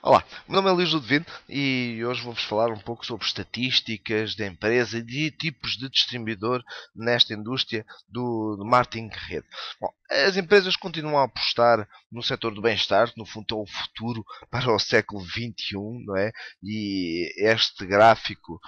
Olá, meu nome é Luís Ludovino e hoje vou-vos falar um pouco sobre estatísticas da empresa e de tipos de distribuidor nesta indústria do, do marketing rede. Bom, as empresas continuam a apostar no setor do bem-estar, no fundo é o futuro para o século XXI, não é? E este gráfico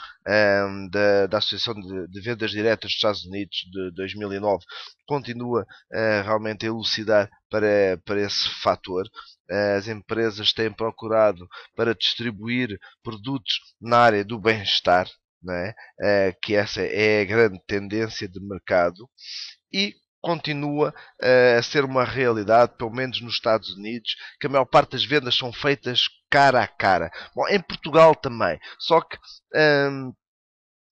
hum, da, da Associação de, de, Vendas Diretas dos Estados Unidos de 2009 continua hum, realmente a elucidar para, para esse fator. Eh, as empresas têm procurado para distribuir produtos na área do bem-estar, É, eh, que essa é a grande tendência de mercado, e continua eh, a ser uma realidade, pelo menos nos Estados Unidos, que a maior parte das vendas são feitas cara a cara. Bom, em Portugal também, só que hum,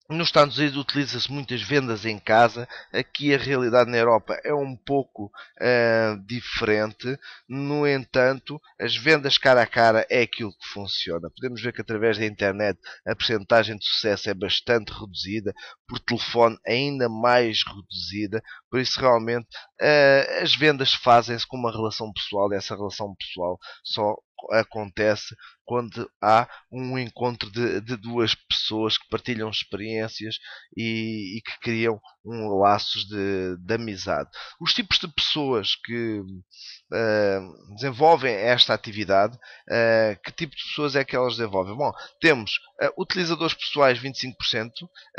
nos Estados Unidos utiliza-se muitas vendas em casa, aqui a realidade na Europa é um pouco uh, diferente, no entanto, as vendas cara a cara é aquilo que funciona. Podemos ver que através da internet a percentagem de sucesso é bastante reduzida, por telefone ainda mais reduzida, por isso realmente uh, as vendas fazem-se com uma relação pessoal e essa relação pessoal só acontece quando há um encontro de, de duas pessoas que partilham experiências e, e que criam um laços de, de, amizade. Os tipos de pessoas que uh, desenvolvem esta atividade, uh, que tipo de pessoas é que elas desenvolvem? Bom, temos uh, utilizadores pessoais 25%,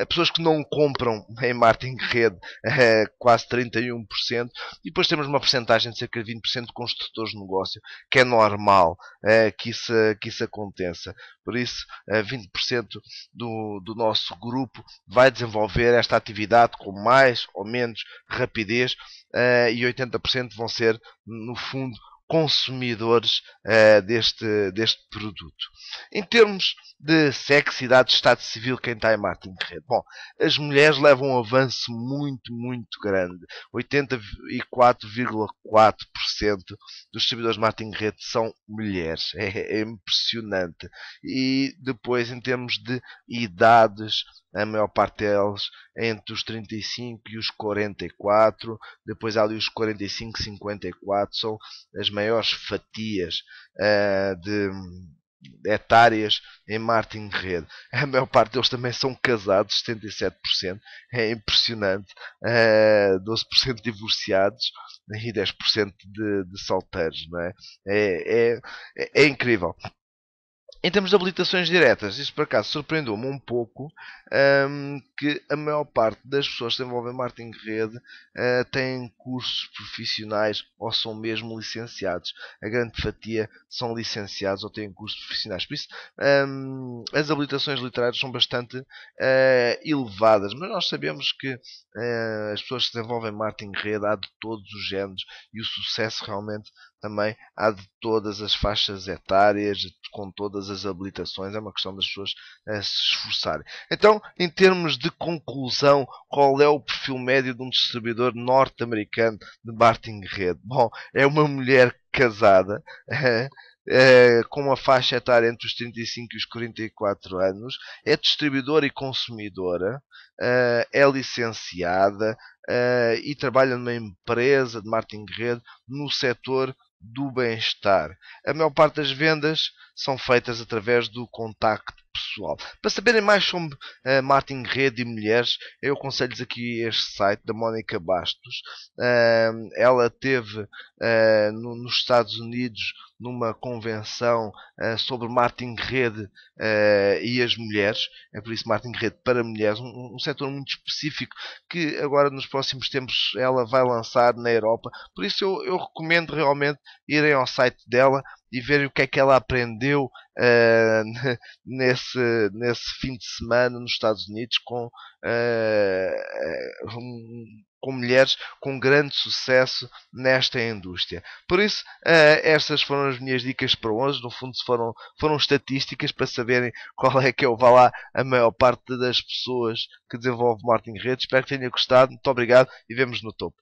pessoas que não compram em marketing rede quase 31%, e depois temos uma porcentagem de cerca de 20% de construtores de negócio, que é normal que, isso, que isso isso aconteça. Por isso, 20% do, do nosso grupo vai desenvolver esta atividade com mais ou menos rapidez eh, e 80% vão ser, no fundo, consumidores eh, deste, deste produto. Em termos de sexo, idade, estado civil, quem está em Martin Red? rede? Bom, as mulheres levam um avanço muito, muito grande. 84,4% dos distribuidores de marketing rede são mulheres. É, é, impressionante. E depois, em termos de idades, a maior parte deles é entre os 35 e os 44. Depois há ali os 45, 54. São as maiores fatias uh, de hectares em Martin rede. A maior parte deles também são casados, 77%, é impressionante. Uh, eh, 12% divorciados e 10% de, de solteiros, não é? É, é, é incrível em termos de habilitações diretas, isso por acaso surpreendeu-me um pouco um, que a maior parte das pessoas que desenvolvem marketing de rede uh, têm cursos profissionais ou são mesmo licenciados. A grande fatia são licenciados ou têm cursos profissionais. Por isso, um, as habilitações literárias são bastante uh, elevadas, mas nós sabemos que uh, as pessoas que desenvolvem marketing de rede há de todos os géneros e o sucesso realmente também há de todas as faixas etárias, com todas as habilitações, é uma questão das pessoas a eh, se esforçarem. Então, em termos de conclusão, qual é o perfil médio de um distribuidor norte-americano de marketing rede? Bom, é uma mulher casada. É, com uma faixa etária entre os 35 e os 44 anos, é distribuidora e consumidora, eh, é licenciada e trabalha numa empresa de marketing de rede no setor do bem-estar. A maior parte das vendas são feitas através do contacto pessoal. Para saberem mais sobre uh, eh, marketing rede e mulheres, eu aconselho-vos aqui este site da Mónica Bastos. Uh, ela teve uh, no, nos Estados Unidos numa convenção eh, sobre Martin rede e as mulheres, é por isso Martin rede para mulheres, um, um setor muito específico que agora nos próximos tempos ela vai lançar na Europa. Por isso eu, eu recomendo realmente irem ao site dela e ver o que é que ela aprendeu uh, nesse, nesse fim de semana nos Estados Unidos com, uh, um, com mulheres com grande sucesso nesta indústria. Por isso, uh, estas foram as minhas dicas para hoje. No fundo, foram, foram estatísticas para saberem qual é que é vá lá a maior parte das pessoas que desenvolve Martin rede. Espero que tenham gostado. Muito obrigado e vemos no topo.